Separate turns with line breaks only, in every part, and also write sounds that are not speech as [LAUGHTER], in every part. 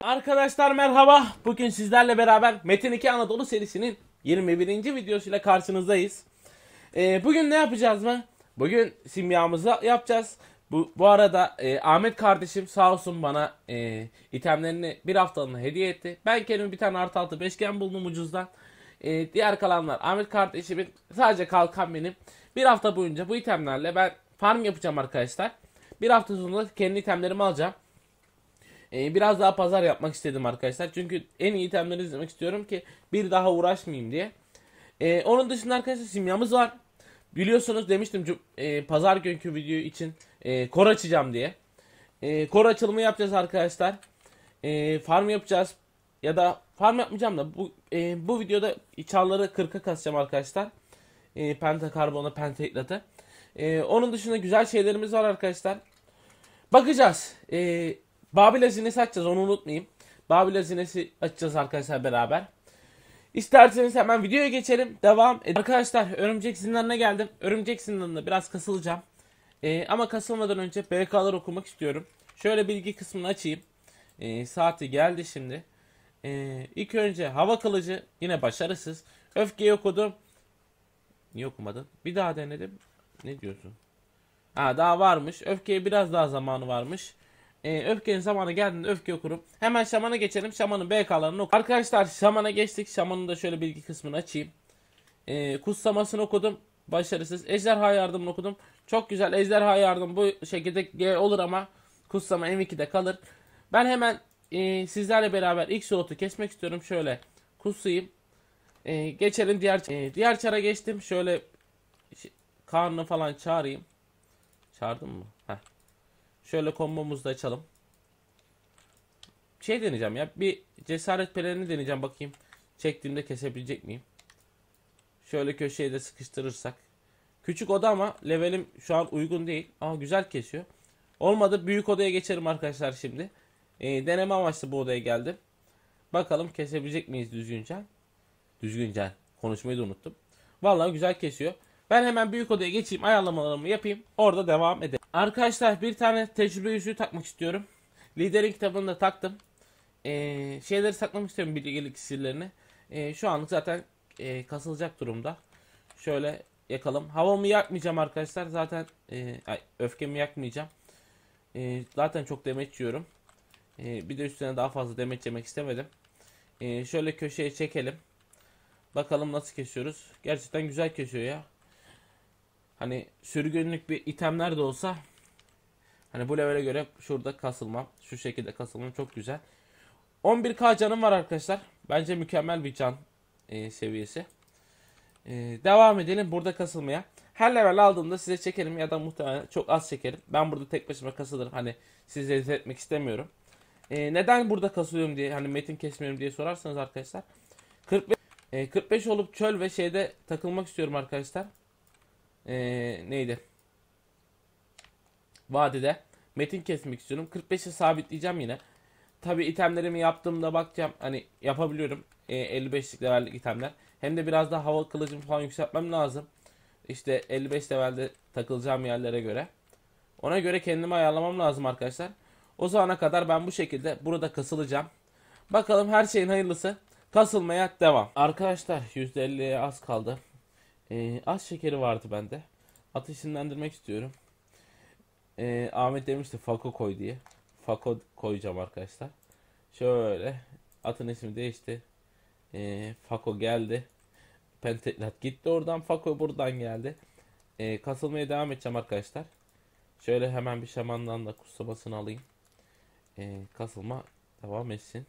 Arkadaşlar merhaba. Bugün sizlerle beraber Metin 2 Anadolu serisinin 21. videosuyla karşınızdayız. Ee, bugün ne yapacağız mı? Bugün simyamızı yapacağız. Bu, bu arada e, Ahmet kardeşim sağ olsun bana e, itemlerini bir haftalığına hediye etti. Ben kendim bir tane artı altı beşgen buldum ucuzdan. E, diğer kalanlar Ahmet kardeşimin sadece kalkan benim. Bir hafta boyunca bu itemlerle ben farm yapacağım arkadaşlar. Bir hafta sonunda kendi itemlerimi alacağım. Ee, biraz daha pazar yapmak istedim arkadaşlar. Çünkü en iyi itemleri izlemek istiyorum ki bir daha uğraşmayayım diye. E, onun dışında arkadaşlar simyamız var. Biliyorsunuz demiştim e, pazar günkü video için e, kor açacağım diye. E, kor açılımı yapacağız arkadaşlar. E, farm yapacağız. Ya da farm yapmayacağım da bu e, bu videoda çalları 40'a kasacağım arkadaşlar. E, penta karbona, E, onun dışında güzel şeylerimiz var arkadaşlar. Bakacağız. E, Babil hazinesi açacağız onu unutmayayım. Babil hazinesi açacağız arkadaşlar beraber. İsterseniz hemen videoya geçelim. Devam edelim. Arkadaşlar örümcek zindanına geldim. Örümcek zindanına biraz kasılacağım. Ee, ama kasılmadan önce BK'lar okumak istiyorum. Şöyle bilgi kısmını açayım. Ee, saati geldi şimdi. Ee, ilk önce hava kalıcı yine başarısız. Öfkeyi okudum. Niye okumadın? Bir daha denedim. Ne diyorsun? Ha daha varmış. Öfkeye biraz daha zamanı varmış e, öfkenin zamanı geldiğinde öfke okurum. hemen şamana geçelim. Şamanın B kalanını oku. Arkadaşlar şamana geçtik. Şamanın da şöyle bilgi kısmını açayım. E, kutsamasını okudum. Başarısız. Ejderha yardımını okudum. Çok güzel. Ejderha yardım bu şekilde G olur ama kutsama M2'de kalır. Ben hemen e, sizlerle beraber ilk slotu kesmek istiyorum. Şöyle kutsayım. E, geçelim diğer e, diğer çara geçtim. Şöyle Karnı falan çağırayım. Çağırdım mı? Şöyle kombomuzu da açalım. Şey deneyeceğim ya. Bir cesaret pelerini deneyeceğim bakayım. Çektiğimde kesebilecek miyim? Şöyle köşeye de sıkıştırırsak. Küçük oda ama levelim şu an uygun değil. Ama güzel kesiyor. Olmadı büyük odaya geçerim arkadaşlar şimdi. E, deneme amaçlı bu odaya geldim. Bakalım kesebilecek miyiz düzgünce? Düzgünce. Konuşmayı da unuttum. Vallahi güzel kesiyor. Ben hemen büyük odaya geçeyim ayarlamalarımı yapayım. Orada devam edelim. Arkadaşlar bir tane tecrübe yüzüğü takmak istiyorum. Liderin kitabını da taktım. Ee, şeyleri saklamak istiyorum bilgelik sirlerini. Ee, şu anlık zaten e, kasılacak durumda. Şöyle yakalım. Havamı yakmayacağım arkadaşlar. Zaten e, ay, öfkemi yakmayacağım. E, zaten çok demet yiyorum. E, bir de üstüne daha fazla demet yemek istemedim. E, şöyle köşeye çekelim. Bakalım nasıl kesiyoruz. Gerçekten güzel kesiyor ya. Hani sürgünlük bir itemler de olsa hani bu levele göre şurada kasılmam. Şu şekilde kasılmam çok güzel. 11k canım var arkadaşlar. Bence mükemmel bir can e, seviyesi. E, devam edelim burada kasılmaya. Her level aldığımda size çekerim ya da muhtemelen çok az çekerim. Ben burada tek başıma kasılırım. Hani sizi rezil etmek istemiyorum. E, neden burada kasılıyorum diye hani metin kesmiyorum diye sorarsanız arkadaşlar. 45, e, 45 olup çöl ve şeyde takılmak istiyorum arkadaşlar ee, neydi? Vadede metin kesmek istiyorum. 45'e sabitleyeceğim yine. Tabi itemlerimi yaptığımda bakacağım. Hani yapabiliyorum. Ee, 55'lik levellik itemler. Hem de biraz daha hava kılıcımı falan yükseltmem lazım. İşte 55 levelde takılacağım yerlere göre. Ona göre kendimi ayarlamam lazım arkadaşlar. O zamana kadar ben bu şekilde burada kasılacağım. Bakalım her şeyin hayırlısı. Kasılmaya devam. Arkadaşlar %50'ye az kaldı. Ee, az şekeri vardı bende. Atı Ateşinlendirmek istiyorum. Ee, Ahmet demişti Fako koy diye. Fako koyacağım arkadaşlar. Şöyle atın ismi değişti. Ee, Fako geldi. Penteklat gitti oradan. Fako buradan geldi. Ee, kasılmaya devam edeceğim arkadaşlar. Şöyle hemen bir şamandan da kusamasını alayım. Ee, kasılma devam etsin.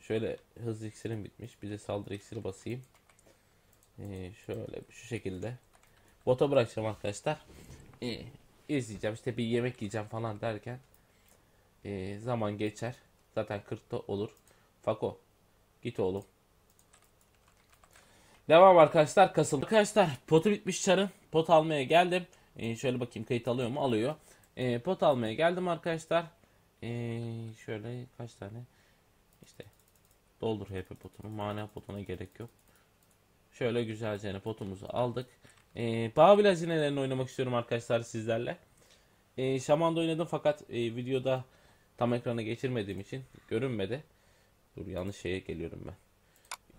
Şöyle hız iksirim bitmiş. Bir de saldırı iksiri basayım. Ee, şöyle şu şekilde. Bota bırakacağım arkadaşlar. Ee, izleyeceğim işte bir yemek yiyeceğim falan derken. Ee, zaman geçer. Zaten 40'ta olur. Fako git oğlum. Devam arkadaşlar kasıl. Arkadaşlar potu bitmiş çarın. Pot almaya geldim. Ee, şöyle bakayım kayıt alıyor mu? Alıyor. pot almaya geldim arkadaşlar. şöyle kaç tane? işte. doldur HP potunu. Mana potuna gerek yok. Şöyle güzelce hani potumuzu aldık. E, ee, Babil hazinelerini oynamak istiyorum arkadaşlar sizlerle. E, Şaman'da oynadım fakat e, videoda tam ekrana geçirmediğim için görünmedi. Dur yanlış şeye geliyorum ben.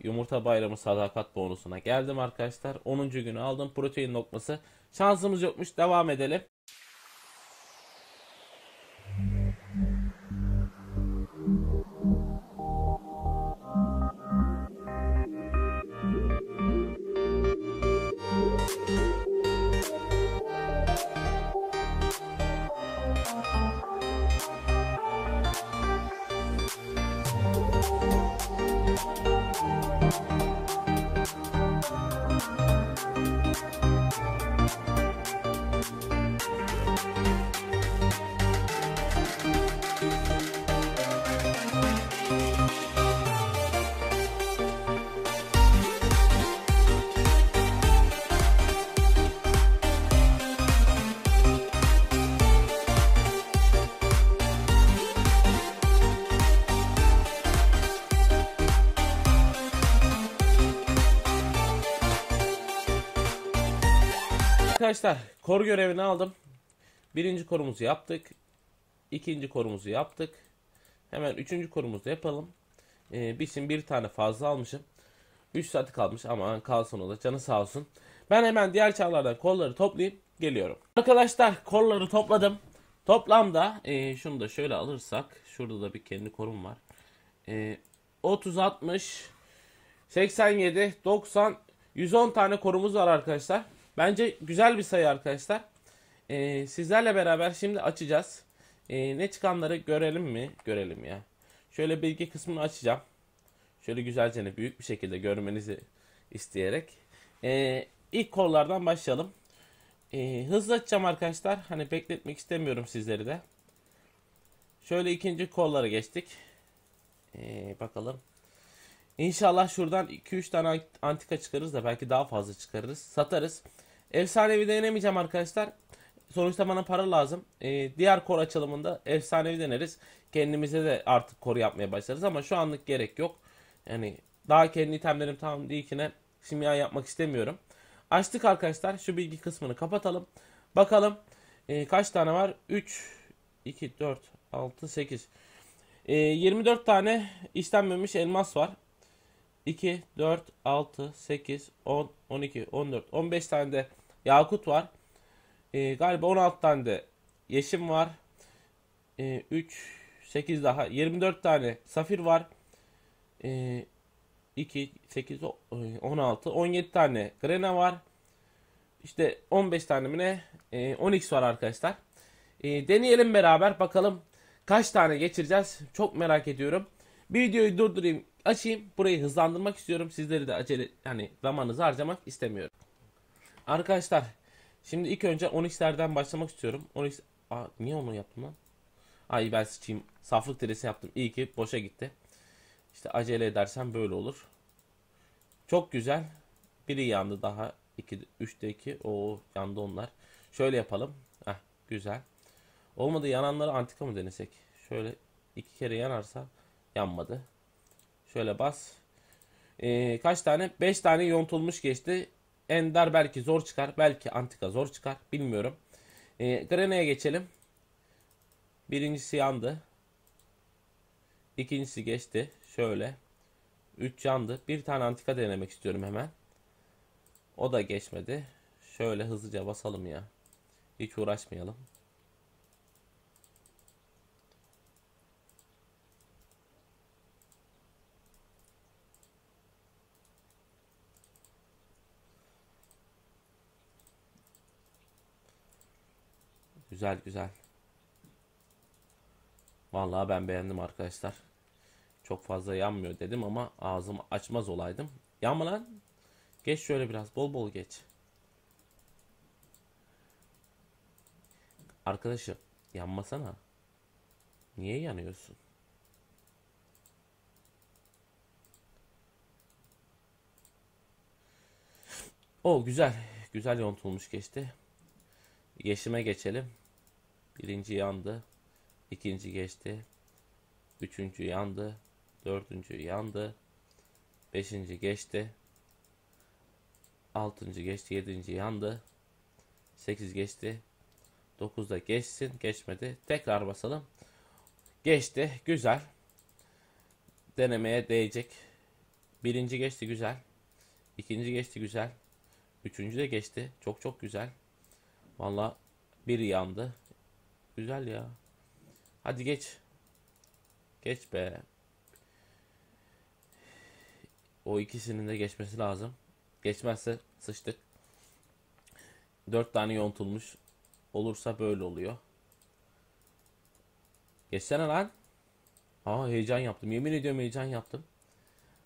Yumurta bayramı sadakat bonusuna geldim arkadaşlar. 10. günü aldım. Protein lokması. Şansımız yokmuş. Devam edelim. Thank you. Arkadaşlar kor görevini aldım. Birinci korumuzu yaptık. ikinci korumuzu yaptık. Hemen üçüncü korumuzu yapalım. Ee, bizim bir tane fazla almışım. 3 saati kalmış ama kalsın o da canı sağ olsun. Ben hemen diğer çağlardan kolları toplayıp geliyorum. Arkadaşlar kolları topladım. Toplamda e, şunu da şöyle alırsak. Şurada da bir kendi korum var. E, 30, 60, 87, 90, 110 tane korumuz var arkadaşlar. Bence güzel bir sayı arkadaşlar. Ee, sizlerle beraber şimdi açacağız. Ee, ne çıkanları görelim mi? Görelim ya. Şöyle bilgi kısmını açacağım. Şöyle güzelce büyük bir şekilde görmenizi isteyerek. Ee, ilk kollardan başlayalım. Ee, hızlı açacağım arkadaşlar. Hani bekletmek istemiyorum sizleri de. Şöyle ikinci kollara geçtik. Ee, bakalım. İnşallah şuradan 2-3 tane antika çıkarırız da belki daha fazla çıkarırız. Satarız. Efsanevi denemeyeceğim arkadaşlar. Sonuçta bana para lazım. Ee, diğer kor açılımında efsanevi deneriz. Kendimize de artık kor yapmaya başlarız ama şu anlık gerek yok. Yani daha kendi itemlerim tamam değilkine simya yapmak istemiyorum. Açtık arkadaşlar. Şu bilgi kısmını kapatalım. Bakalım e, kaç tane var? 3, 2, 4, 6, 8. E, 24 tane işlenmemiş elmas var. 2, 4, 6, 8, 10, 12, 14, 15 tane de yakut var. E, galiba 16 tane de yeşim var. E, 3, 8 daha 24 tane safir var. Ee, e, 2, 8, 16, 17 tane grena var. İşte 15 tane mi ne? E, ee, 12 var arkadaşlar. E, deneyelim beraber bakalım kaç tane geçireceğiz. Çok merak ediyorum. Bir videoyu durdurayım açayım. Burayı hızlandırmak istiyorum. Sizleri de acele hani zamanınızı harcamak istemiyorum. Arkadaşlar şimdi ilk önce 10x'lerden başlamak istiyorum. 10x Aa, niye onu yaptım lan? Ay ben sıçayım. Saflık deresi yaptım. İyi ki boşa gitti. İşte acele edersen böyle olur. Çok güzel. Biri yandı daha. 2 3'te 2. Oo yandı onlar. Şöyle yapalım. Heh, güzel. Olmadı yananları antika mı denesek? Şöyle iki kere yanarsa yanmadı. Şöyle bas. Ee, kaç tane? 5 tane yontulmuş geçti. Ender belki zor çıkar. Belki Antika zor çıkar. Bilmiyorum. Ee, Grena'ya geçelim. Birincisi yandı. İkincisi geçti. Şöyle. 3 yandı. Bir tane antika denemek istiyorum hemen. O da geçmedi. Şöyle hızlıca basalım ya. Hiç uğraşmayalım. Güzel güzel. Vallahi ben beğendim arkadaşlar. Çok fazla yanmıyor dedim ama ağzımı açmaz olaydım. Yanma lan. Geç şöyle biraz bol bol geç. Arkadaşım yanmasana. Niye yanıyorsun? O oh, güzel. Güzel yontulmuş geçti. Yeşime geçelim. Birinci yandı. ikinci geçti. Üçüncü yandı. Dördüncü yandı. Beşinci geçti. Altıncı geçti. Yedinci yandı. Sekiz geçti. Dokuzda geçsin. Geçmedi. Tekrar basalım. Geçti. Güzel. Denemeye değecek. Birinci geçti. Güzel. İkinci geçti. Güzel. Üçüncü de geçti. Çok çok güzel. Valla bir yandı. Güzel ya. Hadi geç. Geç be. O ikisinin de geçmesi lazım. Geçmezse sıçtık. Dört tane yontulmuş. Olursa böyle oluyor. Geçsene lan. Aa heyecan yaptım. Yemin ediyorum heyecan yaptım.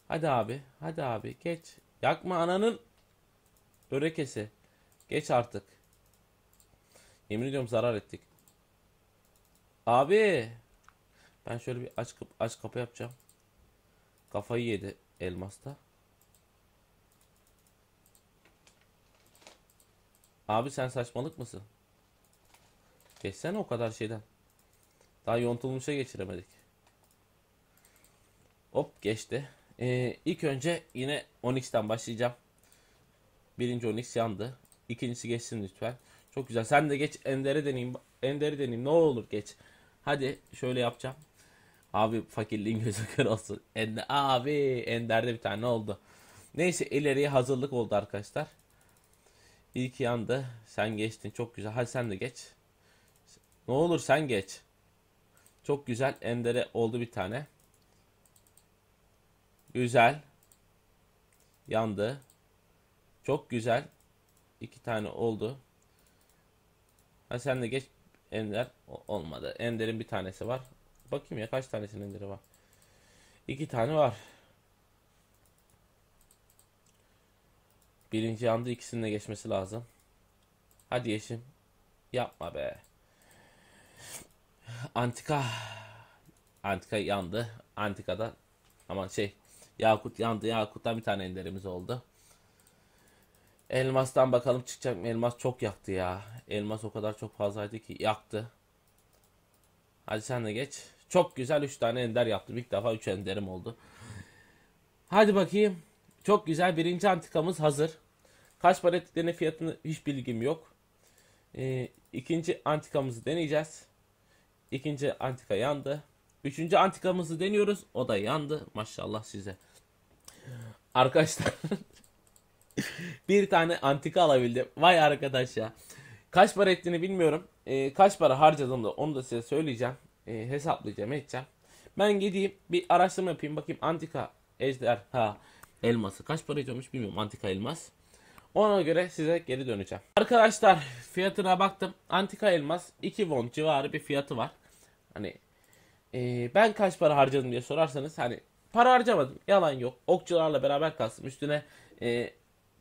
Hadi abi. Hadi abi. Geç. Yakma ananın örekesi. Geç artık. Yemin ediyorum zarar ettik. Abi. Ben şöyle bir aç, aç kapı yapacağım. Kafayı yedi elmas da. Abi sen saçmalık mısın? Geçsene o kadar şeyden. Daha yontulmuşa geçiremedik. Hop geçti. Ee, ilk önce yine Onyx'ten başlayacağım. Birinci Onyx yandı. İkincisi geçsin lütfen. Çok güzel. Sen de geç endere deneyim. endere deneyim. Ne olur geç. Hadi şöyle yapacağım. Abi fakirliğin [LAUGHS] gözü kör olsun. Ender, abi Ender'de bir tane oldu. Neyse ileriye hazırlık oldu arkadaşlar. İlk yandı. sen geçtin çok güzel. Hadi sen de geç. Ne olur sen geç. Çok güzel Ender'e oldu bir tane. Güzel. Yandı. Çok güzel. İki tane oldu. Hadi sen de geç. Ender olmadı. Ender'in bir tanesi var. Bakayım ya kaç tanesinin Ender'i var. İki tane var. Birinci anda ikisinin de geçmesi lazım. Hadi yeşim. Yapma be. Antika. Antika yandı. Antika'da aman şey Yakut yandı. Yakut'tan bir tane enderimiz oldu. Elmas'tan bakalım çıkacak mı? Elmas çok yaktı ya. Elmas o kadar çok fazlaydı ki yaktı. Hadi sen de geç. Çok güzel 3 tane ender yaptım. İlk defa 3 enderim oldu. Hadi bakayım. Çok güzel. Birinci antikamız hazır. Kaç para ettiklerinin fiyatını hiç bilgim yok. Ee, ikinci antikamızı deneyeceğiz. İkinci antika yandı. Üçüncü antikamızı deniyoruz. O da yandı. Maşallah size. Arkadaşlar [LAUGHS] [LAUGHS] bir tane antika alabildim. Vay arkadaş ya. Kaç para ettiğini bilmiyorum. E, kaç para harcadım da onu da size söyleyeceğim. E, hesaplayacağım edeceğim. Ben gideyim bir araştırma yapayım. Bakayım antika ejderha elması kaç para ediyormuş bilmiyorum antika elmas. Ona göre size geri döneceğim. Arkadaşlar fiyatına baktım. Antika elmas 2 won civarı bir fiyatı var. Hani e, ben kaç para harcadım diye sorarsanız hani para harcamadım. Yalan yok. Okçularla beraber kastım. Üstüne e,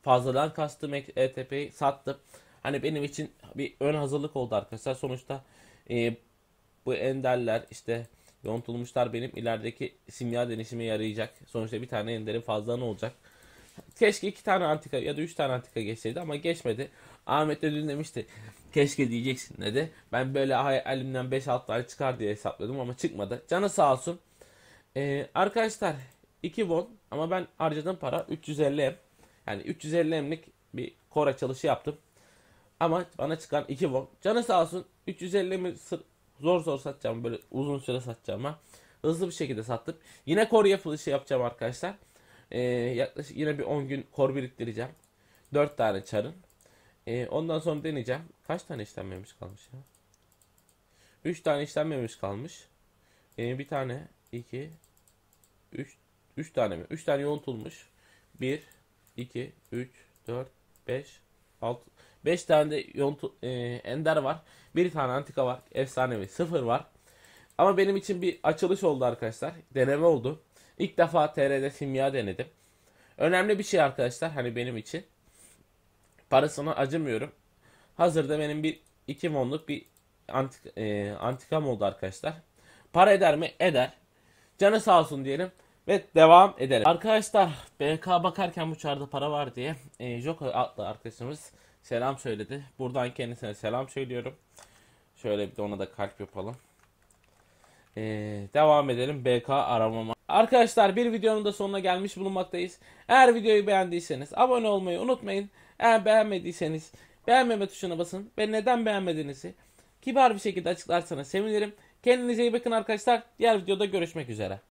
fazladan kastım ETP'yi e sattım. Hani benim için bir ön hazırlık oldu arkadaşlar. Sonuçta e, bu enderler işte yontulmuşlar benim ilerideki simya denişime yarayacak. Sonuçta bir tane enderin fazla ne olacak? Keşke iki tane antika ya da üç tane antika geçseydi ama geçmedi. Ahmet de dün demişti keşke diyeceksin dedi. Ben böyle elimden 5-6 tane çıkar diye hesapladım ama çıkmadı. Canı sağ olsun. Ee, arkadaşlar 2 won ama ben harcadığım para 350 yani 350 emlik bir kore çalışı yaptım. Ama bana çıkan 2 volt. Canı sağ olsun 350 mi zor zor satacağım böyle uzun süre satacağım ama hızlı bir şekilde sattım. Yine kor yapılışı yapacağım arkadaşlar. Ee, yaklaşık yine bir 10 gün kor biriktireceğim. 4 tane çarın. Ee, ondan sonra deneyeceğim. Kaç tane işlenmemiş kalmış ya? 3 tane işlenmemiş kalmış. Ee, bir tane, 2, 3, 3 tane mi? 3 tane yontulmuş. 1, 2, 3, 4, 5, 6, 5 tane de yontu, e, ender var. Bir tane antika var. Efsanevi sıfır var. Ama benim için bir açılış oldu arkadaşlar. Deneme oldu. İlk defa TR'de simya denedim. Önemli bir şey arkadaşlar hani benim için. parasını acımıyorum. Hazırda benim bir 2 monluk bir antika e, antikam oldu arkadaşlar. Para eder mi? Eder. Canı sağ olsun diyelim. Ve devam edelim. Arkadaşlar BK bakarken bu çarda para var diye e, Joker adlı arkadaşımız selam söyledi. Buradan kendisine selam söylüyorum. Şöyle bir de ona da kalp yapalım. E, devam edelim BK aramama. Arkadaşlar bir videonun da sonuna gelmiş bulunmaktayız. Eğer videoyu beğendiyseniz abone olmayı unutmayın. Eğer beğenmediyseniz beğenmeme tuşuna basın ve neden beğenmediğinizi kibar bir şekilde açıklarsanız sevinirim. Kendinize iyi bakın arkadaşlar. Diğer videoda görüşmek üzere.